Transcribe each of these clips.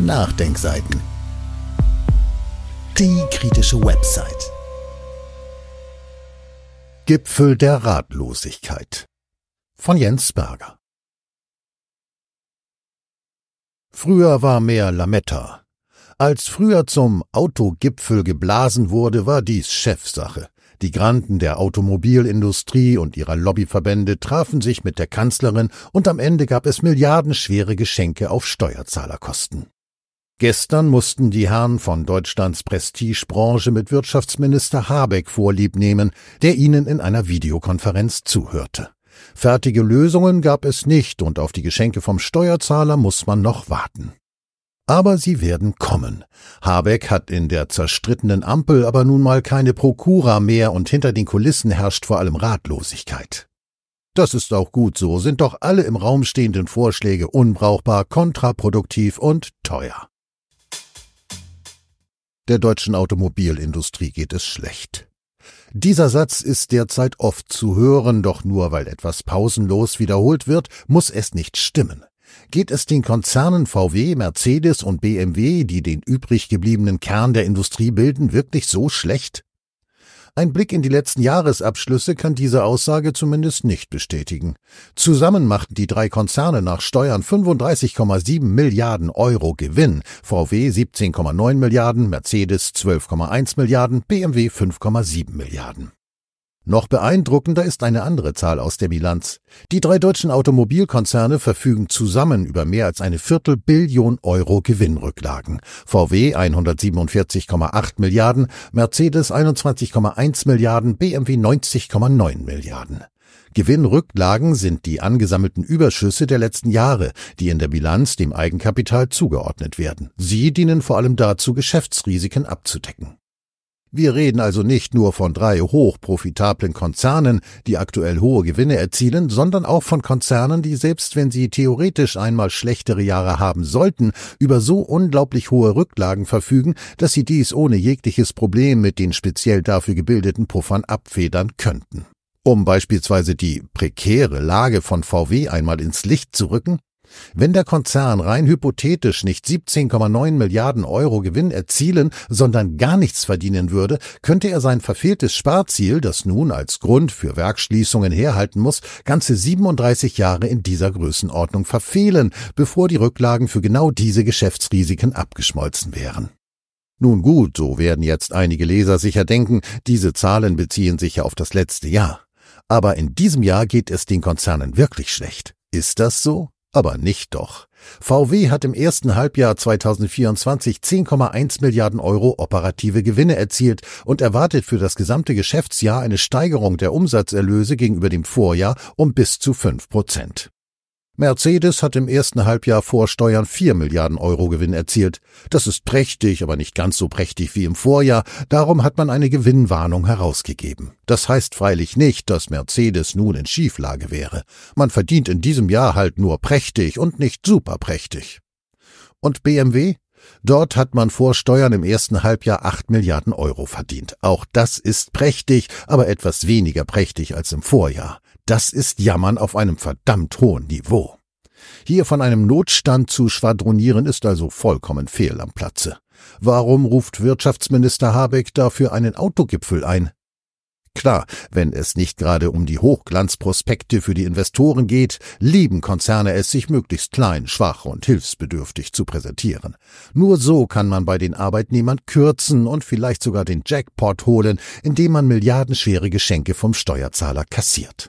Nachdenkseiten. Die kritische Website. Gipfel der Ratlosigkeit von Jens Berger. Früher war mehr Lametta. Als früher zum Autogipfel geblasen wurde, war dies Chefsache. Die Granden der Automobilindustrie und ihrer Lobbyverbände trafen sich mit der Kanzlerin und am Ende gab es milliardenschwere Geschenke auf Steuerzahlerkosten. Gestern mussten die Herren von Deutschlands Prestigebranche mit Wirtschaftsminister Habeck vorlieb nehmen, der ihnen in einer Videokonferenz zuhörte. Fertige Lösungen gab es nicht und auf die Geschenke vom Steuerzahler muss man noch warten. Aber sie werden kommen. Habeck hat in der zerstrittenen Ampel aber nun mal keine Prokura mehr und hinter den Kulissen herrscht vor allem Ratlosigkeit. Das ist auch gut so, sind doch alle im Raum stehenden Vorschläge unbrauchbar, kontraproduktiv und teuer. Der deutschen Automobilindustrie geht es schlecht. Dieser Satz ist derzeit oft zu hören, doch nur weil etwas pausenlos wiederholt wird, muss es nicht stimmen. Geht es den Konzernen VW, Mercedes und BMW, die den übrig gebliebenen Kern der Industrie bilden, wirklich so schlecht? Ein Blick in die letzten Jahresabschlüsse kann diese Aussage zumindest nicht bestätigen. Zusammen machten die drei Konzerne nach Steuern 35,7 Milliarden Euro Gewinn, VW 17,9 Milliarden, Mercedes 12,1 Milliarden, BMW 5,7 Milliarden. Noch beeindruckender ist eine andere Zahl aus der Bilanz. Die drei deutschen Automobilkonzerne verfügen zusammen über mehr als eine Viertelbillion Euro Gewinnrücklagen. VW 147,8 Milliarden, Mercedes 21,1 Milliarden, BMW 90,9 Milliarden. Gewinnrücklagen sind die angesammelten Überschüsse der letzten Jahre, die in der Bilanz dem Eigenkapital zugeordnet werden. Sie dienen vor allem dazu, Geschäftsrisiken abzudecken. Wir reden also nicht nur von drei hochprofitablen Konzernen, die aktuell hohe Gewinne erzielen, sondern auch von Konzernen, die selbst wenn sie theoretisch einmal schlechtere Jahre haben sollten, über so unglaublich hohe Rücklagen verfügen, dass sie dies ohne jegliches Problem mit den speziell dafür gebildeten Puffern abfedern könnten. Um beispielsweise die prekäre Lage von VW einmal ins Licht zu rücken, wenn der Konzern rein hypothetisch nicht 17,9 Milliarden Euro Gewinn erzielen, sondern gar nichts verdienen würde, könnte er sein verfehltes Sparziel, das nun als Grund für Werksschließungen herhalten muss, ganze 37 Jahre in dieser Größenordnung verfehlen, bevor die Rücklagen für genau diese Geschäftsrisiken abgeschmolzen wären. Nun gut, so werden jetzt einige Leser sicher denken, diese Zahlen beziehen sich ja auf das letzte Jahr. Aber in diesem Jahr geht es den Konzernen wirklich schlecht. Ist das so? aber nicht doch. VW hat im ersten Halbjahr 2024 10,1 Milliarden Euro operative Gewinne erzielt und erwartet für das gesamte Geschäftsjahr eine Steigerung der Umsatzerlöse gegenüber dem Vorjahr um bis zu 5 Prozent. Mercedes hat im ersten Halbjahr vor Steuern 4 Milliarden Euro Gewinn erzielt. Das ist prächtig, aber nicht ganz so prächtig wie im Vorjahr. Darum hat man eine Gewinnwarnung herausgegeben. Das heißt freilich nicht, dass Mercedes nun in Schieflage wäre. Man verdient in diesem Jahr halt nur prächtig und nicht super prächtig. Und BMW? Dort hat man vor Steuern im ersten Halbjahr 8 Milliarden Euro verdient. Auch das ist prächtig, aber etwas weniger prächtig als im Vorjahr. Das ist Jammern auf einem verdammt hohen Niveau. Hier von einem Notstand zu schwadronieren ist also vollkommen fehl am Platze. Warum ruft Wirtschaftsminister Habeck dafür einen Autogipfel ein? Klar, wenn es nicht gerade um die Hochglanzprospekte für die Investoren geht, lieben Konzerne es, sich möglichst klein, schwach und hilfsbedürftig zu präsentieren. Nur so kann man bei den Arbeitnehmern kürzen und vielleicht sogar den Jackpot holen, indem man milliardenschwere Geschenke vom Steuerzahler kassiert.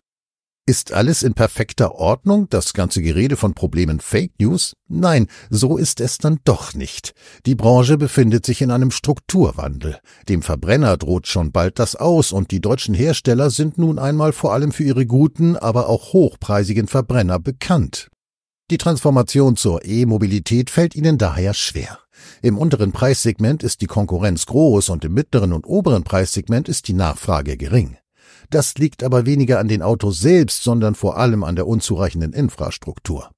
Ist alles in perfekter Ordnung, das ganze Gerede von Problemen Fake News? Nein, so ist es dann doch nicht. Die Branche befindet sich in einem Strukturwandel. Dem Verbrenner droht schon bald das Aus und die deutschen Hersteller sind nun einmal vor allem für ihre guten, aber auch hochpreisigen Verbrenner bekannt. Die Transformation zur E-Mobilität fällt ihnen daher schwer. Im unteren Preissegment ist die Konkurrenz groß und im mittleren und oberen Preissegment ist die Nachfrage gering. Das liegt aber weniger an den Autos selbst, sondern vor allem an der unzureichenden Infrastruktur.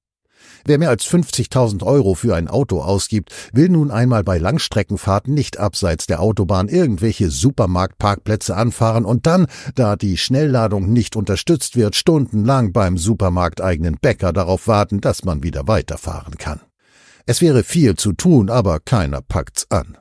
Wer mehr als 50.000 Euro für ein Auto ausgibt, will nun einmal bei Langstreckenfahrten nicht abseits der Autobahn irgendwelche Supermarktparkplätze anfahren und dann, da die Schnellladung nicht unterstützt wird, stundenlang beim supermarkteigenen Bäcker darauf warten, dass man wieder weiterfahren kann. Es wäre viel zu tun, aber keiner packt's an.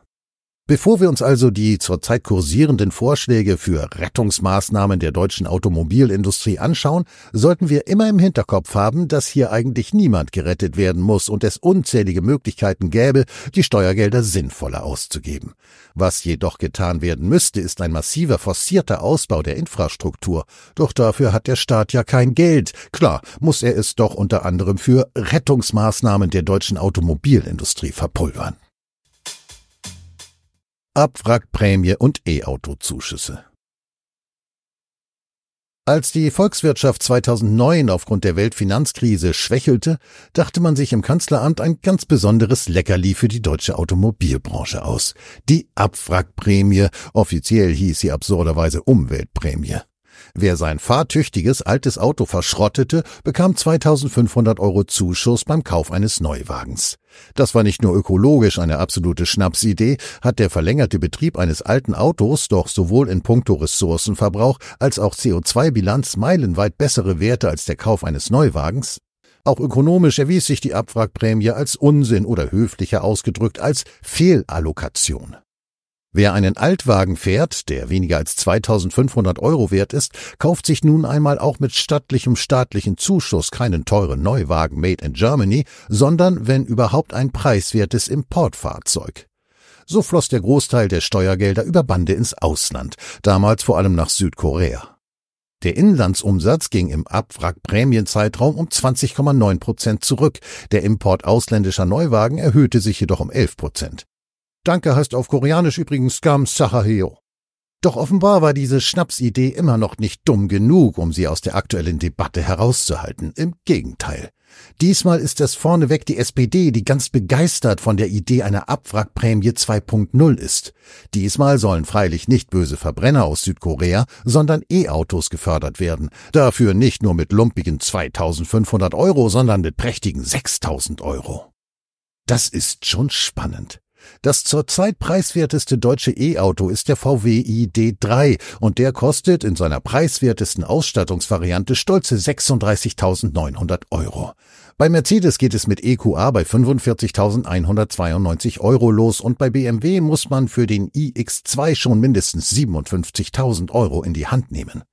Bevor wir uns also die zurzeit kursierenden Vorschläge für Rettungsmaßnahmen der deutschen Automobilindustrie anschauen, sollten wir immer im Hinterkopf haben, dass hier eigentlich niemand gerettet werden muss und es unzählige Möglichkeiten gäbe, die Steuergelder sinnvoller auszugeben. Was jedoch getan werden müsste, ist ein massiver forcierter Ausbau der Infrastruktur. Doch dafür hat der Staat ja kein Geld. Klar, muss er es doch unter anderem für Rettungsmaßnahmen der deutschen Automobilindustrie verpulvern. Abwrackprämie und E-Auto-Zuschüsse. Als die Volkswirtschaft 2009 aufgrund der Weltfinanzkrise schwächelte, dachte man sich im Kanzleramt ein ganz besonderes Leckerli für die deutsche Automobilbranche aus. Die Abwrackprämie, offiziell hieß sie absurderweise Umweltprämie. Wer sein fahrtüchtiges altes Auto verschrottete, bekam 2500 Euro Zuschuss beim Kauf eines Neuwagens. Das war nicht nur ökologisch eine absolute Schnapsidee, hat der verlängerte Betrieb eines alten Autos doch sowohl in puncto Ressourcenverbrauch als auch CO2-Bilanz meilenweit bessere Werte als der Kauf eines Neuwagens? Auch ökonomisch erwies sich die Abwrackprämie als Unsinn oder höflicher ausgedrückt als Fehlallokation. Wer einen Altwagen fährt, der weniger als 2500 Euro wert ist, kauft sich nun einmal auch mit stattlichem staatlichen Zuschuss keinen teuren Neuwagen made in Germany, sondern, wenn überhaupt, ein preiswertes Importfahrzeug. So floss der Großteil der Steuergelder über Bande ins Ausland, damals vor allem nach Südkorea. Der Inlandsumsatz ging im Abwrackprämienzeitraum um 20,9 Prozent zurück. Der Import ausländischer Neuwagen erhöhte sich jedoch um 11 Prozent. Danke heißt auf Koreanisch übrigens Gam Sahaheo. Doch offenbar war diese Schnapsidee immer noch nicht dumm genug, um sie aus der aktuellen Debatte herauszuhalten. Im Gegenteil. Diesmal ist es vorneweg die SPD, die ganz begeistert von der Idee einer Abwrackprämie 2.0 ist. Diesmal sollen freilich nicht böse Verbrenner aus Südkorea, sondern E-Autos gefördert werden. Dafür nicht nur mit lumpigen 2500 Euro, sondern mit prächtigen 6000 Euro. Das ist schon spannend. Das zurzeit preiswerteste deutsche E-Auto ist der VW ID3 und der kostet in seiner preiswertesten Ausstattungsvariante stolze 36.900 Euro. Bei Mercedes geht es mit EQA bei 45.192 Euro los und bei BMW muss man für den iX2 schon mindestens 57.000 Euro in die Hand nehmen.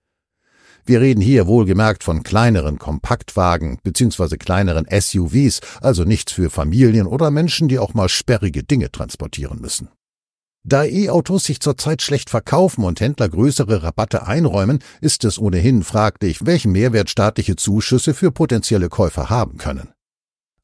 Wir reden hier wohlgemerkt von kleineren Kompaktwagen bzw. kleineren SUVs, also nichts für Familien oder Menschen, die auch mal sperrige Dinge transportieren müssen. Da E-Autos sich zurzeit schlecht verkaufen und Händler größere Rabatte einräumen, ist es ohnehin fraglich, welchen Mehrwert staatliche Zuschüsse für potenzielle Käufer haben können.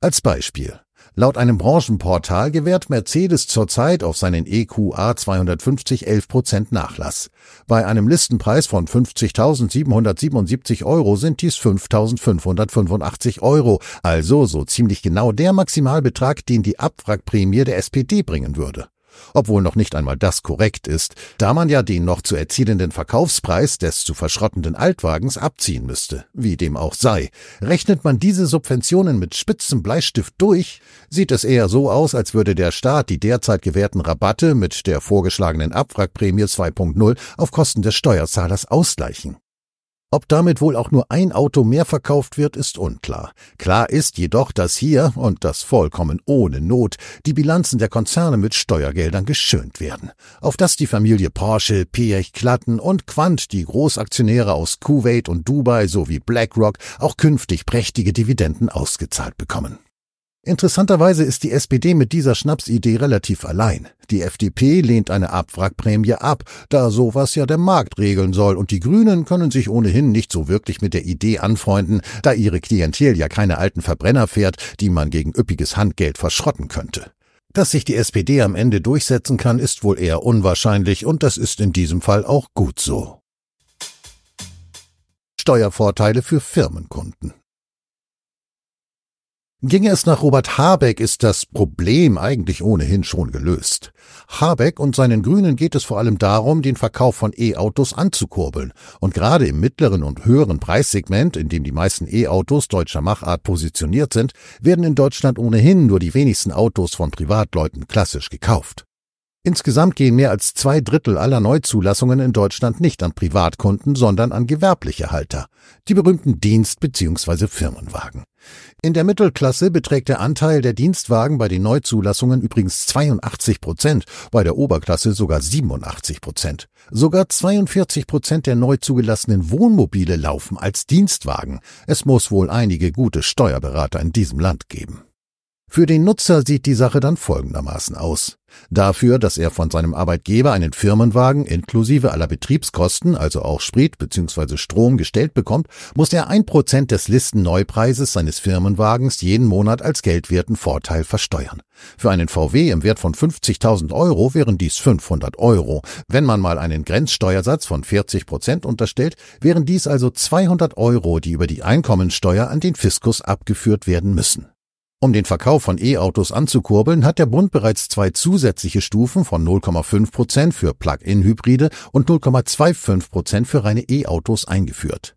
Als Beispiel. Laut einem Branchenportal gewährt Mercedes zurzeit auf seinen EQA 250 11 Prozent Nachlass. Bei einem Listenpreis von 50.777 Euro sind dies 5.585 Euro, also so ziemlich genau der Maximalbetrag, den die Abwrackprämie der SPD bringen würde obwohl noch nicht einmal das korrekt ist, da man ja den noch zu erzielenden Verkaufspreis des zu verschrottenden Altwagens abziehen müsste, wie dem auch sei. Rechnet man diese Subventionen mit spitzem Bleistift durch, sieht es eher so aus, als würde der Staat die derzeit gewährten Rabatte mit der vorgeschlagenen Abwrackprämie 2.0 auf Kosten des Steuerzahlers ausgleichen. Ob damit wohl auch nur ein Auto mehr verkauft wird, ist unklar. Klar ist jedoch, dass hier, und das vollkommen ohne Not, die Bilanzen der Konzerne mit Steuergeldern geschönt werden. Auf das die Familie Porsche, Piech, Klatten und Quandt, die Großaktionäre aus Kuwait und Dubai sowie BlackRock, auch künftig prächtige Dividenden ausgezahlt bekommen. Interessanterweise ist die SPD mit dieser Schnapsidee relativ allein. Die FDP lehnt eine Abwrackprämie ab, da sowas ja der Markt regeln soll, und die Grünen können sich ohnehin nicht so wirklich mit der Idee anfreunden, da ihre Klientel ja keine alten Verbrenner fährt, die man gegen üppiges Handgeld verschrotten könnte. Dass sich die SPD am Ende durchsetzen kann, ist wohl eher unwahrscheinlich, und das ist in diesem Fall auch gut so. Steuervorteile für Firmenkunden. Ginge es nach Robert Habeck, ist das Problem eigentlich ohnehin schon gelöst. Habeck und seinen Grünen geht es vor allem darum, den Verkauf von E-Autos anzukurbeln. Und gerade im mittleren und höheren Preissegment, in dem die meisten E-Autos deutscher Machart positioniert sind, werden in Deutschland ohnehin nur die wenigsten Autos von Privatleuten klassisch gekauft. Insgesamt gehen mehr als zwei Drittel aller Neuzulassungen in Deutschland nicht an Privatkunden, sondern an gewerbliche Halter, die berühmten Dienst- bzw. Firmenwagen. In der Mittelklasse beträgt der Anteil der Dienstwagen bei den Neuzulassungen übrigens 82 Prozent, bei der Oberklasse sogar 87 Prozent. Sogar 42 Prozent der neu zugelassenen Wohnmobile laufen als Dienstwagen. Es muss wohl einige gute Steuerberater in diesem Land geben. Für den Nutzer sieht die Sache dann folgendermaßen aus. Dafür, dass er von seinem Arbeitgeber einen Firmenwagen inklusive aller Betriebskosten, also auch Sprit bzw. Strom gestellt bekommt, muss er ein Prozent des Listenneupreises seines Firmenwagens jeden Monat als geldwerten Vorteil versteuern. Für einen VW im Wert von 50.000 Euro wären dies 500 Euro. Wenn man mal einen Grenzsteuersatz von 40 Prozent unterstellt, wären dies also 200 Euro, die über die Einkommensteuer an den Fiskus abgeführt werden müssen. Um den Verkauf von E-Autos anzukurbeln, hat der Bund bereits zwei zusätzliche Stufen von 0,5 Prozent für Plug-in-Hybride und 0,25 Prozent für reine E-Autos eingeführt.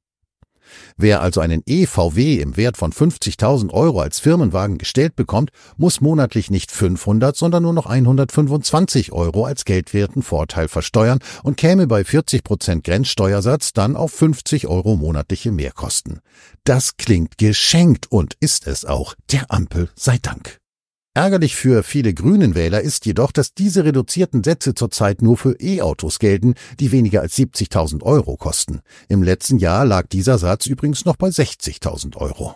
Wer also einen EVW im Wert von 50.000 Euro als Firmenwagen gestellt bekommt, muss monatlich nicht 500, sondern nur noch 125 Euro als geldwerten Vorteil versteuern und käme bei 40% Prozent Grenzsteuersatz dann auf 50 Euro monatliche Mehrkosten. Das klingt geschenkt und ist es auch. Der Ampel sei Dank. Ärgerlich für viele grünen Wähler ist jedoch, dass diese reduzierten Sätze zurzeit nur für E-Autos gelten, die weniger als 70.000 Euro kosten. Im letzten Jahr lag dieser Satz übrigens noch bei 60.000 Euro.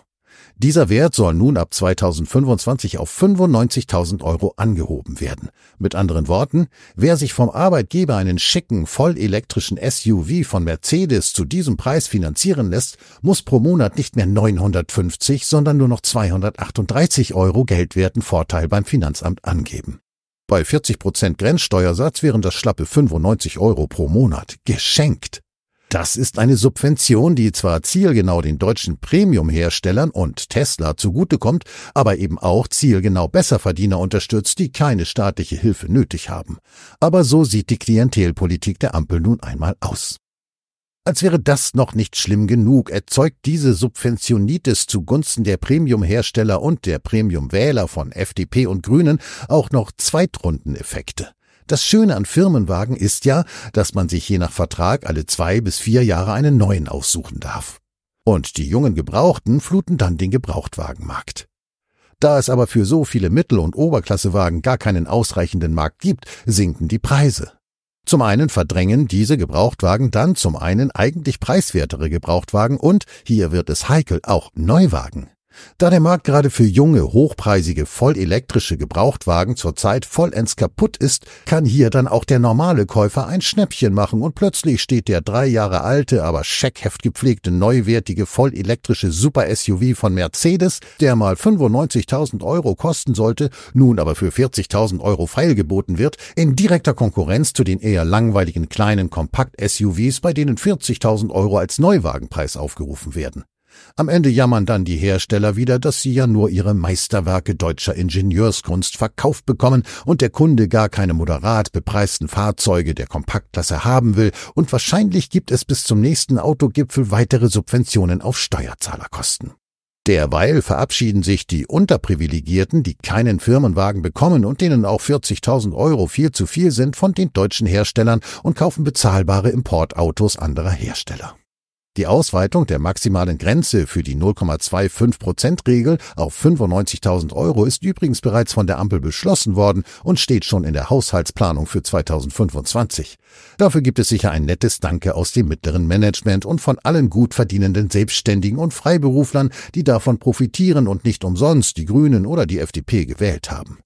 Dieser Wert soll nun ab 2025 auf 95.000 Euro angehoben werden. Mit anderen Worten, wer sich vom Arbeitgeber einen schicken, vollelektrischen SUV von Mercedes zu diesem Preis finanzieren lässt, muss pro Monat nicht mehr 950, sondern nur noch 238 Euro geldwerten Vorteil beim Finanzamt angeben. Bei 40% Prozent Grenzsteuersatz wären das schlappe 95 Euro pro Monat. Geschenkt! Das ist eine Subvention, die zwar zielgenau den deutschen Premium-Herstellern und Tesla zugutekommt, aber eben auch zielgenau Besserverdiener unterstützt, die keine staatliche Hilfe nötig haben. Aber so sieht die Klientelpolitik der Ampel nun einmal aus. Als wäre das noch nicht schlimm genug, erzeugt diese Subventionitis zugunsten der Premium-Hersteller und der Premium-Wähler von FDP und Grünen auch noch Zweitrundeneffekte. Das Schöne an Firmenwagen ist ja, dass man sich je nach Vertrag alle zwei bis vier Jahre einen neuen aussuchen darf. Und die jungen Gebrauchten fluten dann den Gebrauchtwagenmarkt. Da es aber für so viele Mittel- und Oberklassewagen gar keinen ausreichenden Markt gibt, sinken die Preise. Zum einen verdrängen diese Gebrauchtwagen dann zum einen eigentlich preiswertere Gebrauchtwagen und, hier wird es heikel, auch Neuwagen. Da der Markt gerade für junge, hochpreisige, vollelektrische Gebrauchtwagen zurzeit vollends kaputt ist, kann hier dann auch der normale Käufer ein Schnäppchen machen und plötzlich steht der drei Jahre alte, aber scheckheft gepflegte, neuwertige, vollelektrische Super-SUV von Mercedes, der mal 95.000 Euro kosten sollte, nun aber für 40.000 Euro feilgeboten wird, in direkter Konkurrenz zu den eher langweiligen kleinen Kompakt-SUVs, bei denen 40.000 Euro als Neuwagenpreis aufgerufen werden. Am Ende jammern dann die Hersteller wieder, dass sie ja nur ihre Meisterwerke deutscher Ingenieurskunst verkauft bekommen und der Kunde gar keine moderat bepreisten Fahrzeuge der Kompaktklasse haben will und wahrscheinlich gibt es bis zum nächsten Autogipfel weitere Subventionen auf Steuerzahlerkosten. Derweil verabschieden sich die Unterprivilegierten, die keinen Firmenwagen bekommen und denen auch 40.000 Euro viel zu viel sind, von den deutschen Herstellern und kaufen bezahlbare Importautos anderer Hersteller. Die Ausweitung der maximalen Grenze für die 025 regel auf 95.000 Euro ist übrigens bereits von der Ampel beschlossen worden und steht schon in der Haushaltsplanung für 2025. Dafür gibt es sicher ein nettes Danke aus dem mittleren Management und von allen gut verdienenden Selbstständigen und Freiberuflern, die davon profitieren und nicht umsonst die Grünen oder die FDP gewählt haben.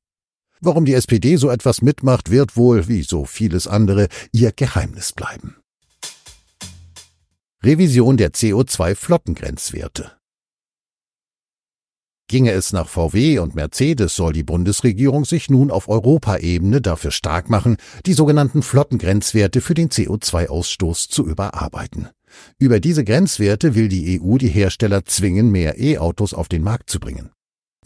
Warum die SPD so etwas mitmacht, wird wohl, wie so vieles andere, ihr Geheimnis bleiben. Revision der CO2-Flottengrenzwerte. Ginge es nach VW und Mercedes, soll die Bundesregierung sich nun auf Europaebene dafür stark machen, die sogenannten Flottengrenzwerte für den CO2-Ausstoß zu überarbeiten. Über diese Grenzwerte will die EU die Hersteller zwingen, mehr E-Autos auf den Markt zu bringen.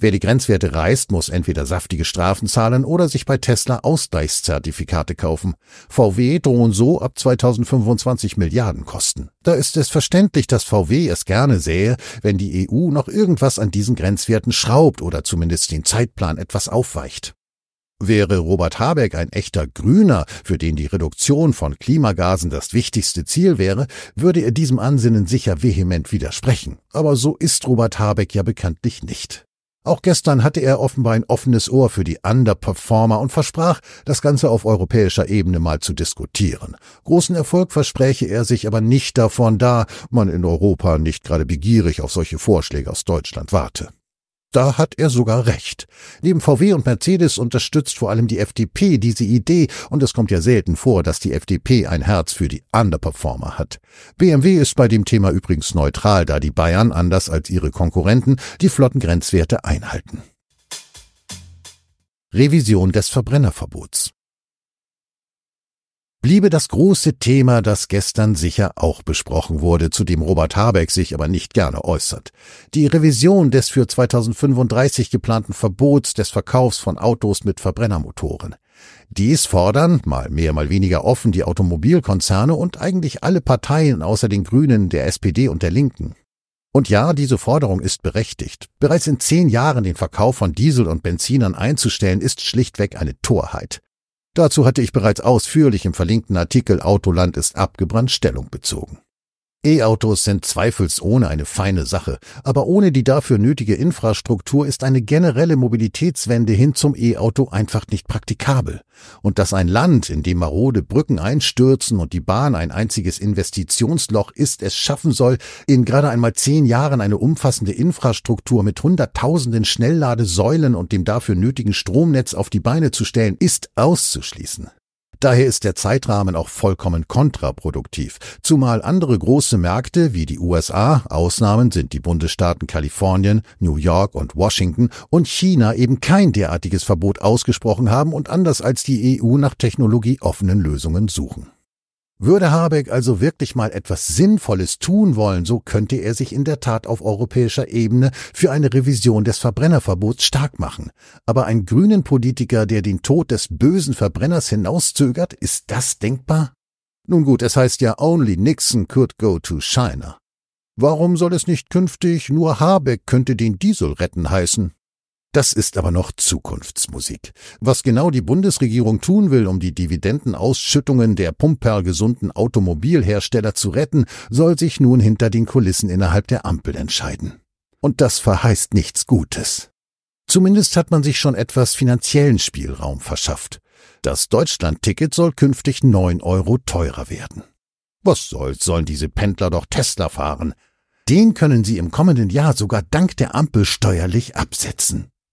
Wer die Grenzwerte reißt, muss entweder saftige Strafen zahlen oder sich bei Tesla Ausgleichszertifikate kaufen. VW drohen so ab 2025 Milliarden Kosten. Da ist es verständlich, dass VW es gerne sähe, wenn die EU noch irgendwas an diesen Grenzwerten schraubt oder zumindest den Zeitplan etwas aufweicht. Wäre Robert Habeck ein echter Grüner, für den die Reduktion von Klimagasen das wichtigste Ziel wäre, würde er diesem Ansinnen sicher vehement widersprechen. Aber so ist Robert Habeck ja bekanntlich nicht. Auch gestern hatte er offenbar ein offenes Ohr für die Underperformer und versprach, das Ganze auf europäischer Ebene mal zu diskutieren. Großen Erfolg verspräche er sich aber nicht davon, da man in Europa nicht gerade begierig auf solche Vorschläge aus Deutschland warte. Da hat er sogar recht. Neben VW und Mercedes unterstützt vor allem die FDP diese Idee und es kommt ja selten vor, dass die FDP ein Herz für die Underperformer hat. BMW ist bei dem Thema übrigens neutral, da die Bayern anders als ihre Konkurrenten die Flottengrenzwerte einhalten. Revision des Verbrennerverbots bliebe das große Thema, das gestern sicher auch besprochen wurde, zu dem Robert Habeck sich aber nicht gerne äußert. Die Revision des für 2035 geplanten Verbots des Verkaufs von Autos mit Verbrennermotoren. Dies fordern, mal mehr, mal weniger offen, die Automobilkonzerne und eigentlich alle Parteien außer den Grünen, der SPD und der Linken. Und ja, diese Forderung ist berechtigt. Bereits in zehn Jahren den Verkauf von Diesel und Benzinern einzustellen, ist schlichtweg eine Torheit. Dazu hatte ich bereits ausführlich im verlinkten Artikel Autoland ist abgebrannt Stellung bezogen. E-Autos sind zweifelsohne eine feine Sache, aber ohne die dafür nötige Infrastruktur ist eine generelle Mobilitätswende hin zum E-Auto einfach nicht praktikabel. Und dass ein Land, in dem marode Brücken einstürzen und die Bahn ein einziges Investitionsloch ist, es schaffen soll, in gerade einmal zehn Jahren eine umfassende Infrastruktur mit hunderttausenden Schnellladesäulen und dem dafür nötigen Stromnetz auf die Beine zu stellen, ist auszuschließen. Daher ist der Zeitrahmen auch vollkommen kontraproduktiv, zumal andere große Märkte wie die USA, Ausnahmen sind die Bundesstaaten Kalifornien, New York und Washington und China eben kein derartiges Verbot ausgesprochen haben und anders als die EU nach technologieoffenen Lösungen suchen. Würde Habeck also wirklich mal etwas Sinnvolles tun wollen, so könnte er sich in der Tat auf europäischer Ebene für eine Revision des Verbrennerverbots stark machen. Aber ein grünen Politiker, der den Tod des bösen Verbrenners hinauszögert, ist das denkbar? Nun gut, es heißt ja, only Nixon could go to China. Warum soll es nicht künftig nur Habeck könnte den Diesel retten heißen? Das ist aber noch Zukunftsmusik. Was genau die Bundesregierung tun will, um die Dividendenausschüttungen der pumperlgesunden Automobilhersteller zu retten, soll sich nun hinter den Kulissen innerhalb der Ampel entscheiden. Und das verheißt nichts Gutes. Zumindest hat man sich schon etwas finanziellen Spielraum verschafft. Das Deutschlandticket soll künftig 9 Euro teurer werden. Was soll's, sollen diese Pendler doch Tesla fahren? Den können sie im kommenden Jahr sogar dank der Ampel steuerlich absetzen